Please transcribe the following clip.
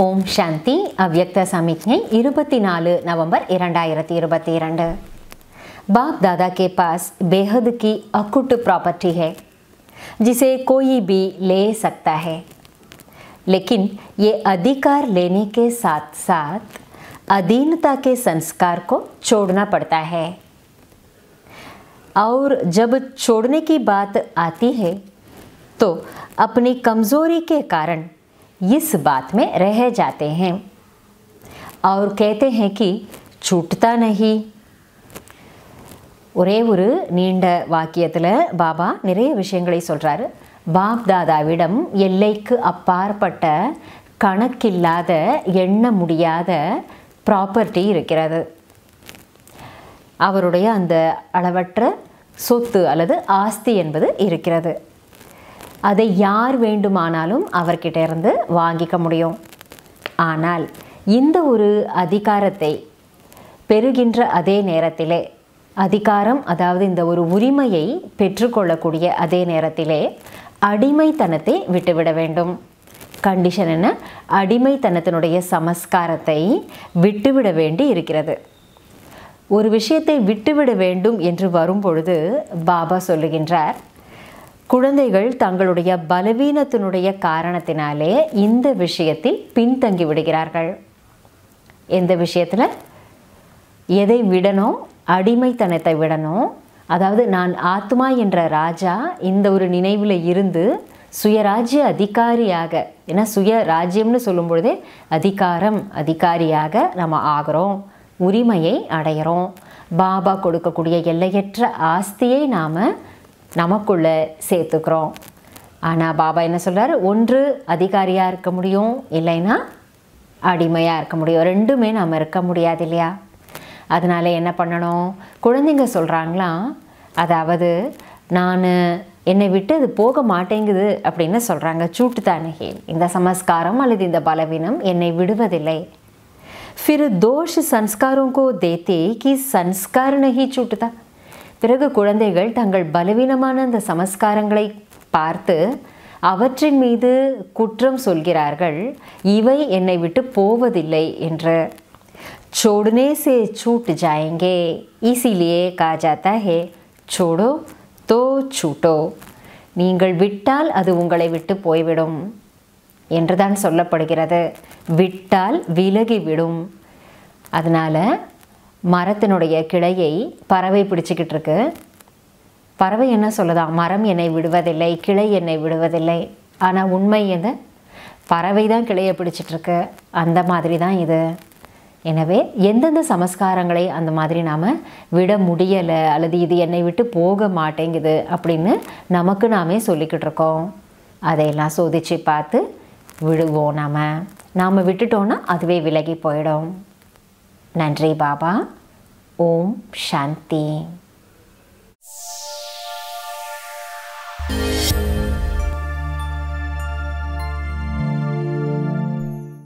ओम शांति अव्यक्त சமிக்ஞை नवंबर बाप दादा के पास बेहद की अकुट प्रॉपर्टी है जिसे कोई भी ले सकता है लेकिन ये अधिकार लेने के साथ साथ अधीनता के संस्कार को छोड़ना पड़ता है और जब छोड़ने की बात आती है तो अपनी कमज़ोरी के कारण इस बात में रह जाते हैं और कहते हैं कि छूटता नहीं ஒரே ஒரு நீண்ட வாக்கியத்தில் பாபா நிறைய விஷயங்களை சொல்கிறாரு பாப் தாதாவிடம் எல்லைக்கு அப்பாற்பட்ட கணக்கில்லாத எண்ண முடியாத ப்ராப்பர்ட்டி இருக்கிறது அவருடைய அந்த அளவற்ற சொத்து அல்லது ஆஸ்தி என்பது இருக்கிறது அதை யார் வேண்டுமானாலும் அவர்கிட்ட இருந்து வாங்கிக்க முடியும் ஆனால் இந்த ஒரு அதிகாரத்தை பெறுகின்ற அதே நேரத்திலே அதிகாரம் அதாவது இந்த ஒரு உரிமையை பெற்றுக்கொள்ளக்கூடிய அதே நேரத்திலே அடிமைத்தனத்தை விட்டுவிட வேண்டும் கண்டிஷன் என்ன அடிமைத்தனத்தினுடைய சமஸ்காரத்தை விட்டுவிட வேண்டி இருக்கிறது ஒரு விஷயத்தை விட்டுவிட வேண்டும் என்று வரும்பொழுது பாபா சொல்லுகின்றார் குழந்தைகள் தங்களுடைய பலவீனத்தினுடைய காரணத்தினாலே இந்த விஷயத்தில் பின்தங்கி விடுகிறார்கள் எந்த விஷயத்தில் எதை விடணும் அடிமைத்தனத்தை விடணும் அதாவது நான் ஆத்மா என்ற ராஜா இந்த ஒரு நினைவில் இருந்து சுயராஜ்ய அதிகாரியாக ஏன்னா சுய ராஜ்யம்னு சொல்லும் பொழுதே அதிகாரம் அதிகாரியாக நம்ம ஆகிறோம் உரிமையை அடையிறோம் பாபா கொடுக்கக்கூடிய எல்லையற்ற ஆஸ்தியை நாம் நமக்குள்ளே சேர்த்துக்கிறோம் ஆனால் பாபா என்ன சொல்கிறார் ஒன்று அதிகாரியாக இருக்க முடியும் இல்லைன்னா அடிமையாக இருக்க முடியும் ரெண்டுமே நாம் இருக்க முடியாது இல்லையா அதனால் என்ன பண்ணணும் குழந்தைங்க சொல்கிறாங்களாம் அதாவது நான் என்னை விட்டு அது போக மாட்டேங்குது அப்படின்னு சொல்கிறாங்க சூட்டுத்தானகே இந்த சமஸ்காரம் அல்லது இந்த பலவீனம் என்னை விடுவதில்லை फिर दोष संस्कारों தேத்தே கி कि संस्कार சூட்டு தான் பிறகு குழந்தைகள் தங்கள் பலவீனமான அந்த சமஸ்காரங்களை பார்த்து அவற்றின் மீது குற்றம் சொல்கிறார்கள் இவை என்னை விட்டு போவதில்லை என்று சோடுனே சே சூட்டு ஜாயங்கே इसीलिए காஜாத்தா ஹே சோடோ தோ சூட்டோ நீங்கள் விட்டால் அது உங்களை விட்டு போய்விடும் என்றுதான் சொல்லப்படுகிறது விட்டால் விலகிவிடும் அதனால் மரத்தினுடைய கிளையை பறவை பிடிச்சிக்கிட்டு இருக்கு பறவை என்ன சொல்லுதா மரம் என்னை விடுவதில்லை கிளை என்னை விடுவதில்லை ஆனால் உண்மை எது பறவை தான் கிளையை பிடிச்சிட்ருக்கு அந்த மாதிரி தான் இது எனவே எந்தெந்த சமஸ்காரங்களை அந்த மாதிரி நாம் விட முடியலை அல்லது இது என்னை விட்டு போக மாட்டேங்குது அப்படின்னு நமக்கு நாமே சொல்லிக்கிட்டு இருக்கோம் அதையெல்லாம் சோதித்து பார்த்து விடுவோம் நாம் நாம் விட்டுட்டோன்னா அதுவே விலகி போயிடும் நன்றி பாபா ஓம் சாந்தி